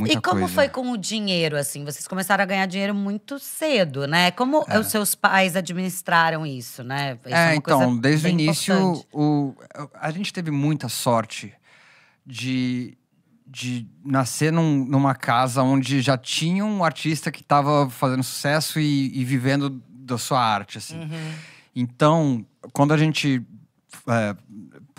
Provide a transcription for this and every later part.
muita E como coisa. foi com o dinheiro, assim? Vocês começaram a ganhar dinheiro muito cedo, né? Como é. os seus pais administraram isso, né? Isso é, é então, desde o início, o, a gente teve muita sorte de, de nascer num, numa casa onde já tinha um artista que estava fazendo sucesso e, e, vivendo da sua arte, assim. Uhum. Então, quando a gente é,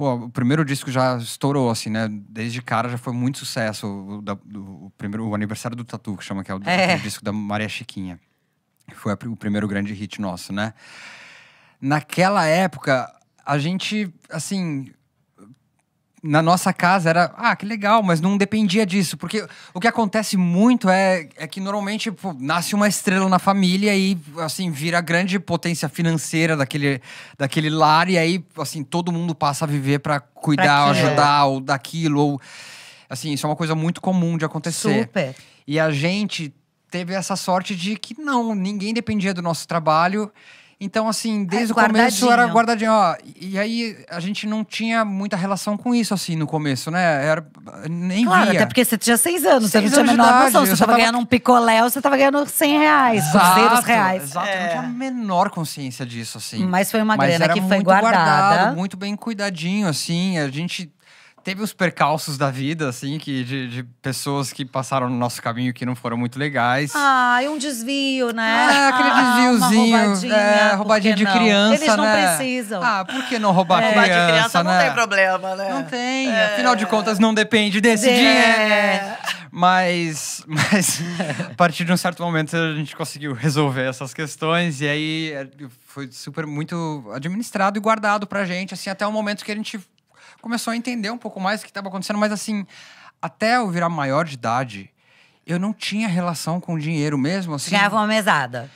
pô, o primeiro disco já estourou, assim, né? Desde cara já foi muito sucesso. O, da, do, o primeiro, o aniversário do Tatu, que chama, que é o, é. disco da Maria Chiquinha. Foi a, o primeiro grande hit nosso, né? Naquela época, a gente, assim, na nossa casa era, ah, que legal, mas não dependia disso. Porque o que acontece muito é, é que normalmente pô, nasce uma estrela na família e, assim, vira a grande potência financeira daquele, daquele lar. E aí, assim, todo mundo passa a viver para cuidar, pra ajudar, ou daquilo, ou. Assim, isso é uma coisa muito comum de acontecer. Super. E a gente teve essa sorte de que não, ninguém dependia do nosso trabalho. Então, assim, é, desde é, o começo era guardadinho, ó. E aí a gente não tinha muita relação com isso, assim, no começo, né? Era, nem claro, via. até porque você tinha seis anos, seis você não tinha a menor noção. Você tava, tava, ganhando um picolé, ou você tava ganhando cem reais, exato, 200 reais. Exato, é. eu não é. tinha a menor consciência disso, assim. Mas foi uma Mas grana que foi guardada. Guardado, muito bem cuidadinho, assim. A gente teve uns percalços da vida, assim, que de, de, pessoas que passaram no nosso caminho que não foram muito legais. Ah, e um desvio, né? É, aquele ah, desviozinho. Né? roubadinha, é, roubadinha de não? criança, Eles não né? precisam. Ah, por que não roubar é. criança, Roubar de criança né? não tem né? problema, né? Não tem. É. Afinal de contas, não depende desse é. dinheiro. Mas, mas a partir de um certo momento, a gente conseguiu resolver essas questões. E aí, é, foi super muito administrado e guardado pra gente, assim, até o momento que a gente começou a entender um pouco mais o que estava acontecendo, mas assim, até eu virar maior de idade, eu não tinha relação com dinheiro mesmo, assim. Ganhava uma mesada.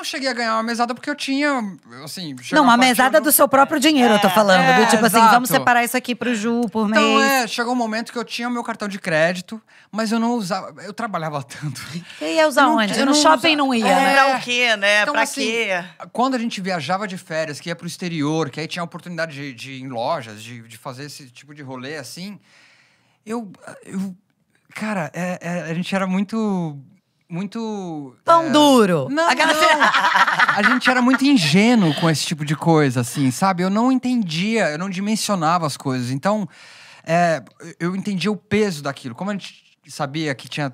Não cheguei a ganhar uma mesada porque eu tinha, assim... Não, uma, mesada do seu próprio é, dinheiro, é, eu tô falando. É, do tipo assim, vamos separar isso aqui pro Ju por então, mês. Então é, chegou um momento que eu tinha o meu cartão de crédito, mas eu não usava, eu trabalhava tanto. E ia usar eu onde? Eu no não shopping usava. não ia, é. né? Pra o quê, né? Então, pra assim, quê? Quando a gente viajava de férias, que ia pro exterior, que aí tinha a oportunidade de, de ir em lojas, de, de fazer esse tipo de rolê assim, eu... eu cara, é, é, a gente era muito muito. Pão é... duro! Não, Aquela... não. A gente era muito ingênuo com esse tipo de coisa, assim, sabe? Eu não entendia, eu não dimensionava as coisas. Então, é, eu entendia o peso daquilo. Como a gente sabia que tinha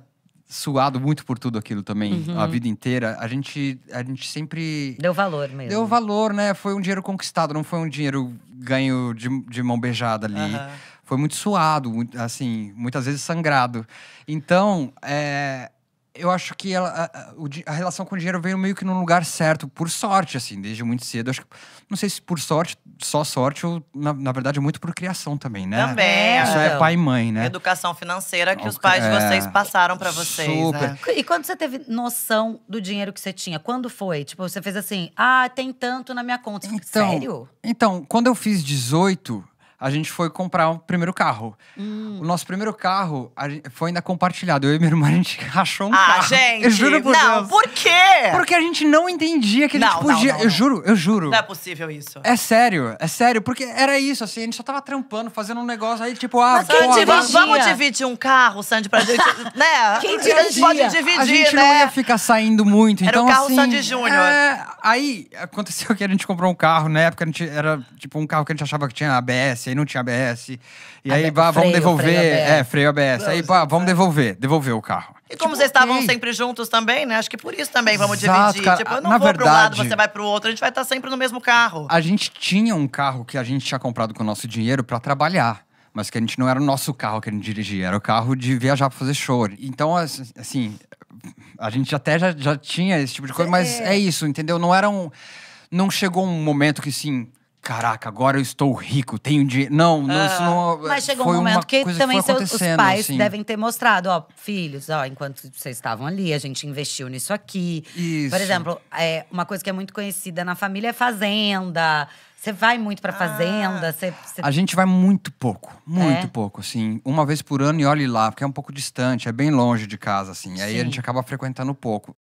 suado muito por tudo aquilo também uhum. a vida inteira, a gente, a gente sempre. Deu valor mesmo. Deu valor, né? Foi um dinheiro conquistado, não foi um dinheiro ganho de, de mão beijada ali. Uhum. Foi muito suado, muito, assim, muitas vezes sangrado. Então, é, eu acho que ela, a, a, relação com o dinheiro veio meio que no lugar certo, por sorte, assim, desde muito cedo. Acho que, não sei se por sorte, só sorte, ou na, na verdade muito por criação também, né? Também. Isso é. é pai e mãe, né? Educação financeira que os pais é, de vocês passaram para vocês. Né? Super. Né? E quando você teve noção do dinheiro que você tinha? Quando foi? Tipo, você fez assim, ah, tem tanto na minha conta. então, Sério? Então, quando eu fiz 18, a gente foi comprar o primeiro carro. Hum. O nosso primeiro carro foi ainda compartilhado. Eu e minha irmã, a gente rachou um ah, carro. Ah, gente! Eu juro por não, Deus. por quê? Porque a gente não entendia que a gente não, podia. Não, não, eu juro, eu juro. Não é possível isso. É sério, é sério. Porque era isso, assim, a gente só tava trampando, fazendo um negócio aí, tipo, ah, Mas quem vamos dividir um carro, Sandy, pra gente. né? Quem dividia? A gente pode dividir, A gente né? não ia ficar saindo muito. Era então, o carro assim, Sandy Júnior. É... Aí aconteceu que a gente comprou um carro, na época a gente era tipo um carro que a gente achava que tinha ABS aí não tinha ABS. E aí, vamos devolver. é, freio ABS. aí, vamos devolver. Devolver o carro. E como tipo, vocês estavam sempre juntos também, né? Acho que por isso também vamos Exato, dividir. cara. tipo, eu ah, não Na vou um lado, verdade- você vai pro outro. A gente vai estar tá sempre no mesmo carro. A gente tinha um carro que a gente tinha comprado com o nosso dinheiro para trabalhar. Mas que a gente não era o nosso carro que a gente dirigia, era o carro de viajar pra fazer show. Então, assim, a gente até já, já tinha esse tipo de coisa, mas é. é. isso, entendeu? Não era um. Não chegou um momento que, sim caraca, agora eu estou rico, tenho dinheiro. Não, não, ah, isso não. Ah, é, mas chegou um momento que também que seus, os pais assim. devem ter mostrado, ó, filhos, ó, enquanto vocês estavam ali, a gente investiu nisso aqui. Isso. Por exemplo, é, uma coisa que é muito conhecida na família é fazenda. Você vai muito pra fazenda? Ah. Cê, cê... A gente vai muito pouco, muito é? pouco, assim. Uma vez por ano e olhe lá, porque é um pouco distante, é bem longe de casa, assim. Sim. Aí a gente acaba frequentando pouco.